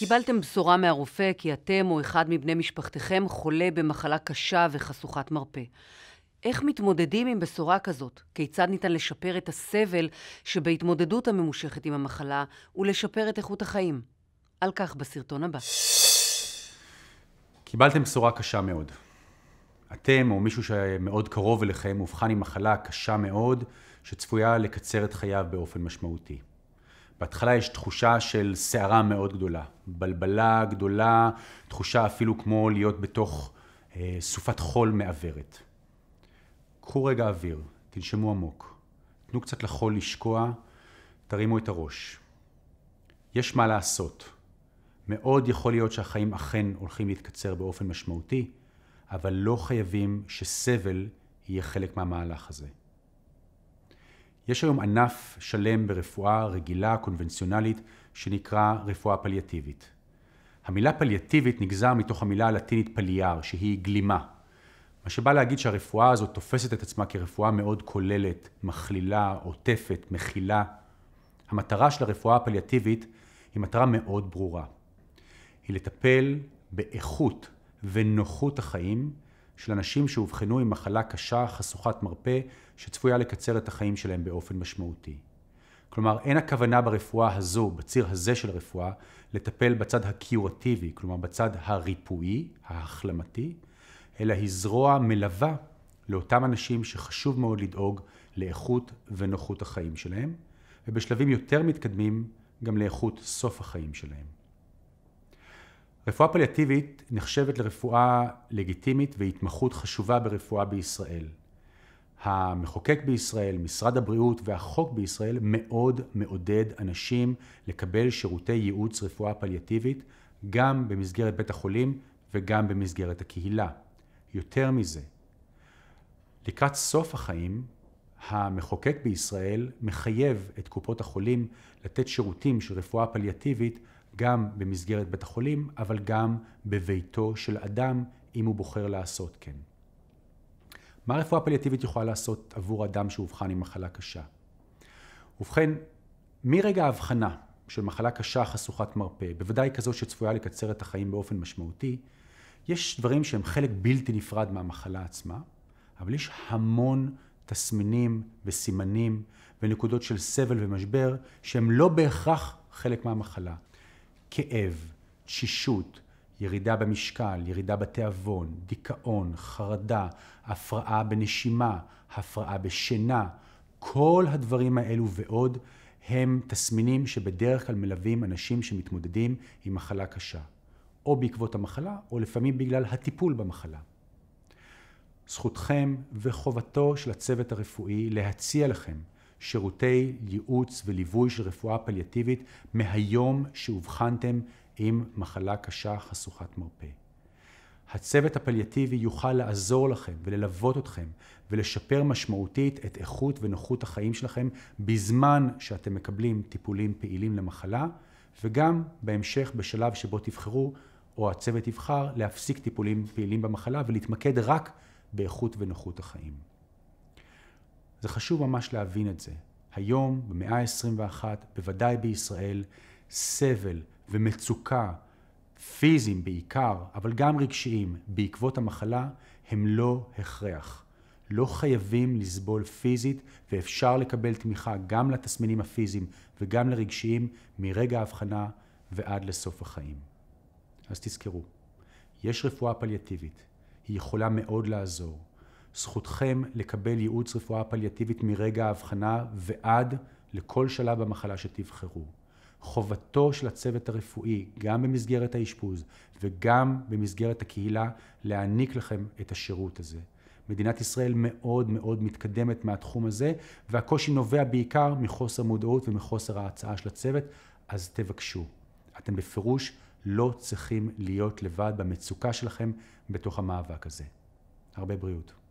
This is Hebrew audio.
קיבלתם בשורה מהרופא כי אתם או אחד מבני משפחתכם חולה במחלה קשה וחשוכת מרפא. איך מתמודדים עם בשורה כזאת? כיצד ניתן לשפר את הסבל שבהתמודדות הממושכת עם המחלה ולשפר את איכות החיים? על כך בסרטון הבא. קיבלתם בשורה קשה מאוד. אתם או מישהו שמאוד קרוב אליכם מאובחן עם מחלה קשה מאוד שצפויה לקצר את חייו באופן משמעותי. בהתחלה יש תחושה של סערה מאוד גדולה, בלבלה גדולה, תחושה אפילו כמו להיות בתוך אה, סופת חול מעוורת. קחו רגע אוויר, תנשמו עמוק, תנו קצת לחול לשקוע, תרימו את הראש. יש מה לעשות. מאוד יכול להיות שהחיים אכן הולכים להתקצר באופן משמעותי, אבל לא חייבים שסבל יהיה חלק מהמהלך הזה. יש היום ענף שלם ברפואה רגילה, קונבנציונלית, שנקרא רפואה פליאטיבית. המילה פליאטיבית נגזר מתוך המילה הלטינית פליאר, שהיא גלימה. מה שבא להגיד שהרפואה הזאת תופסת את עצמה כרפואה מאוד כוללת, מכלילה, עוטפת, מכילה. המטרה של הרפואה הפליאטיבית היא מטרה מאוד ברורה. היא לטפל באיכות ונוחות החיים של אנשים שאובחנו עם מחלה קשה, חשוכת מרפא, שצפויה לקצר את החיים שלהם באופן משמעותי. כלומר, אין הכוונה ברפואה הזו, בציר הזה של הרפואה, לטפל בצד הקיורטיבי, כלומר בצד הריפואי, ההחלמתי, אלא היא זרוע מלווה לאותם אנשים שחשוב מאוד לדאוג לאיכות ונוחות החיים שלהם, ובשלבים יותר מתקדמים גם לאיכות סוף החיים שלהם. רפואה פליאטיבית נחשבת לרפואה לגיטימית והתמחות חשובה ברפואה בישראל. המחוקק בישראל, משרד הבריאות והחוק בישראל מאוד מעודד אנשים לקבל שירותי ייעוץ רפואה פליאטיבית גם במסגרת בית החולים וגם במסגרת הקהילה. יותר מזה, לקראת סוף החיים, המחוקק בישראל מחייב את קופות החולים לתת שירותים של רפואה פליאטיבית גם במסגרת בית החולים, אבל גם בביתו של אדם, אם הוא בוחר לעשות כן. מה רפואה פליאטיבית יכולה לעשות עבור אדם שאובחן עם מחלה קשה? ובכן, מרגע ההבחנה של מחלה קשה חשוכת מרפא, בוודאי כזו שצפויה לקצר את החיים באופן משמעותי, יש דברים שהם חלק בלתי נפרד מהמחלה עצמה, אבל יש המון תסמינים וסימנים ונקודות של סבל ומשבר שהם לא בהכרח חלק מהמחלה. כאב, תשישות, ירידה במשקל, ירידה בתיאבון, דיכאון, חרדה, הפרעה בנשימה, הפרעה בשינה, כל הדברים האלו ועוד הם תסמינים שבדרך כלל מלווים אנשים שמתמודדים עם מחלה קשה, או בעקבות המחלה, או לפעמים בגלל הטיפול במחלה. זכותכם וחובתו של הצוות הרפואי להציע לכם שירותי ייעוץ וליווי של רפואה פליאטיבית מהיום שאובחנתם עם מחלה קשה חשוכת מרפא. הצוות הפליאטיבי יוכל לעזור לכם וללוות אתכם ולשפר משמעותית את איכות ונוחות החיים שלכם בזמן שאתם מקבלים טיפולים פעילים למחלה וגם בהמשך בשלב שבו תבחרו או הצוות יבחר להפסיק טיפולים פעילים במחלה ולהתמקד רק באיכות ונוחות החיים. זה חשוב ממש להבין את זה. היום, במאה ה-21, בוודאי בישראל, סבל ומצוקה, פיזיים בעיקר, אבל גם רגשיים, בעקבות המחלה, הם לא הכרח. לא חייבים לסבול פיזית, ואפשר לקבל תמיכה גם לתסמינים הפיזיים וגם לרגשיים מרגע ההבחנה ועד לסוף החיים. אז תזכרו, יש רפואה פליאטיבית, היא יכולה מאוד לעזור. זכותכם לקבל ייעוץ רפואה פליאטיבית מרגע ההבחנה ועד לכל שלב במחלה שתבחרו. חובתו של הצוות הרפואי, גם במסגרת האשפוז וגם במסגרת הקהילה, להעניק לכם את השירות הזה. מדינת ישראל מאוד מאוד מתקדמת מהתחום הזה, והקושי נובע בעיקר מחוסר מודעות ומחוסר ההצעה של הצוות, אז תבקשו. אתם בפירוש לא צריכים להיות לבד במצוקה שלכם בתוך המאבק הזה. הרבה בריאות.